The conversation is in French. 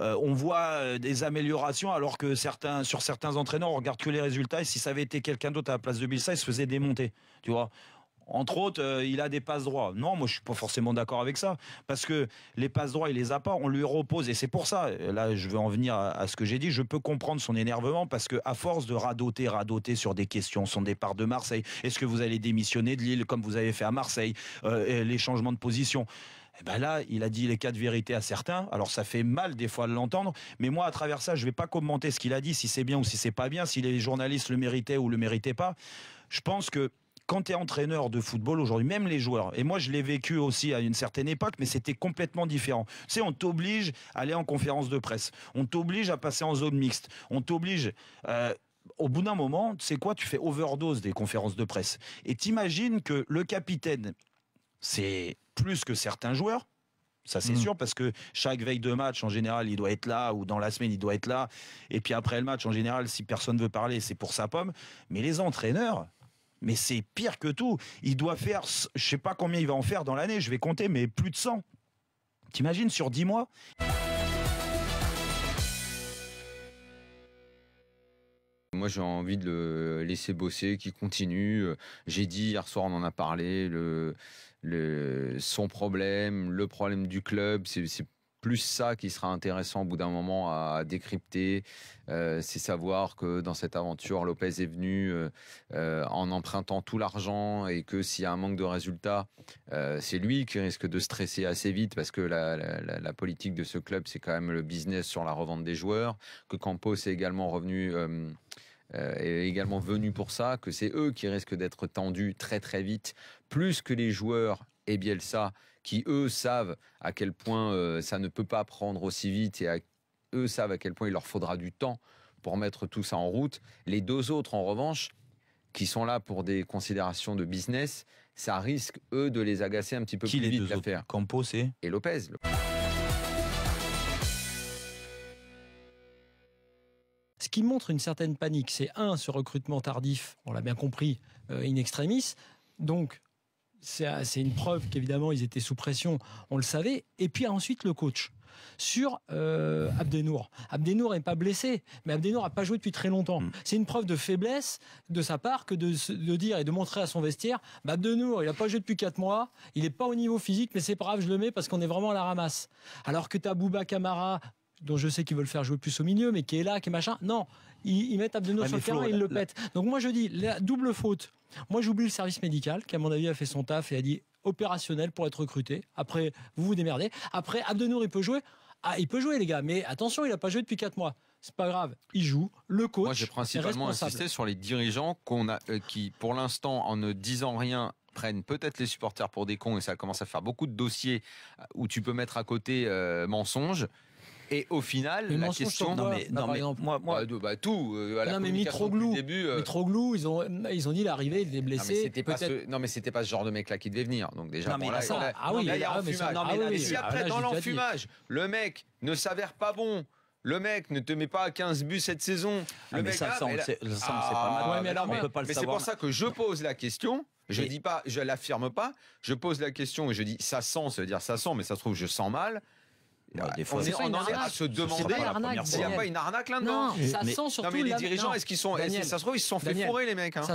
Euh, on voit euh, des améliorations alors que certains, sur certains entraîneurs, on regarde que les résultats. Et si ça avait été quelqu'un d'autre à la place de Bilsa, il se faisait démonter. Tu vois entre autres, euh, il a des passes droits. Non, moi je suis pas forcément d'accord avec ça parce que les passes droits, il les a pas, on lui repose et c'est pour ça. Là, je veux en venir à, ce que j'ai dit, je peux comprendre son énervement parce que à force de radoter, radoter sur des questions, son départ de Marseille, est-ce que vous allez démissionner de Lille comme vous avez fait à Marseille, les changements de position. Eh ben là, il a dit les quatre vérités à certains. Alors ça fait mal des fois de l'entendre, mais moi à travers ça, je vais pas commenter ce qu'il a dit, si c'est bien ou si c'est pas bien, si les journalistes le méritaient ou le méritaient pas. Je pense que quand tu es entraîneur de football aujourd'hui, même les joueurs, et moi je l'ai vécu aussi à une certaine époque, mais c'était complètement différent. Tu sais, on t'oblige à aller en conférence de presse, on t'oblige à passer en zone mixte, on t'oblige... Euh, au bout d'un moment, tu sais quoi, tu fais overdose des conférences de presse. Et t'imagines que le capitaine, c'est plus que certains joueurs. Ça, c'est hmm. sûr, parce que chaque veille de match, en général, il doit être là, ou dans la semaine, il doit être là. Et puis après le match, en général, si personne veut parler, c'est pour sa pomme. Mais les entraîneurs, mais c'est pire que tout. Il doit faire, je sais pas combien il va en faire dans l'année, je vais compter, mais plus de 100. T'imagines sur 10 mois moi, j'ai envie de le laisser bosser, qu'il continue. Euh, j'ai dit hier soir, on en a parlé, le, le, son problème, le problème du club, c'est plus ça qui sera intéressant au bout d'un moment à décrypter, euh, c'est savoir que dans cette aventure, Lopez est venu euh, en empruntant tout l'argent et que s'il y a un manque de résultats, c'est lui qui risque de stresser assez vite parce que la, la politique de ce club, c'est quand même le business sur la revente des joueurs, que Campos est également revenu euh, est également venu pour ça, que c'est eux qui risquent d'être tendus très très vite, plus que les joueurs et Bielsa, qui eux savent à quel point euh, ça ne peut pas prendre aussi vite et eux savent à quel point il leur faudra du temps pour mettre tout ça en route. Les deux autres, en revanche, qui sont là pour des considérations de business, ça risque, eux, de les agacer un petit peu plus vite l'affaire. Campos et Lopez. ce qui montre une certaine panique. C'est un, ce recrutement tardif, on l'a bien compris, euh, in extremis. Donc, euh, c'est une preuve qu'évidemment, ils étaient sous pression, on le savait. Et puis ensuite, le coach. Sur euh, Abdenour. Abdenour n'est pas blessé, mais Abdenour n'a pas joué depuis très longtemps. Mm. C'est une preuve de faiblesse de sa part que de, dire et de montrer à son vestiaire bah Abdenour, il n'a pas joué depuis 4 mois, il n'est pas au niveau physique, mais c'est pas grave, je le mets parce qu'on est vraiment à la ramasse. Alors que tu as Bouba Camara, dont je sais qu'ils veulent faire jouer plus au milieu, mais qui est là, qui est machin. Non, ils, met mettent Abdenour ah, sur le terrain et ils le pètent. Donc moi je dis, la double faute. Moi j'oublie le service médical, qui à mon avis a fait son taf et a dit opérationnel pour être recruté. Après, vous vous démerdez. Après, Abdenour, il peut jouer. Ah, il peut jouer, les gars, mais attention, il n'a pas joué depuis 4 mois. C'est pas grave, il joue. Le coach. Moi, j'ai principalement insisté sur les dirigeants qu'on a, euh, qui, pour l'instant, en ne disant rien, prennent peut-être les supporters pour des cons et ça commence à faire beaucoup de dossiers euh, où tu peux mettre à côté euh, mensonges. Et au final, la question. Non, mais, non, mais moi, moi bah, bah tout. Euh, à non, la mais Mitroglou, début, euh... Mitroglou, ils ont, ils ont dit l'arrivée, il était blessé. Non, mais c'était pas, ce... pas, ce genre de mec-là qui devait venir. Donc déjà, non, mais ça, ah oui, il a ah, mais, si après, ah dans l'enfumage, le mec ne s'avère pas bon. Le mec ne te met pas à 15 buts cette saison. Ah, le mec ça, ça, ça, pas mal. Ouais, mais, peut pas le mais c'est pour ça que je pose la question. Je ne l'affirme pas. Je pose la question et je dis ça sent, ça veut dire ça sent, mais ça se trouve je sens mal on, est, en est à se demander s'il n'y a pas une arnaque là-dedans. Non, ça sent surtout. Non, les dirigeants, est-ce qu'ils sont. Daniel, ça se trouve, ils se sont fait Daniel, fourrer, les mecs. Hein.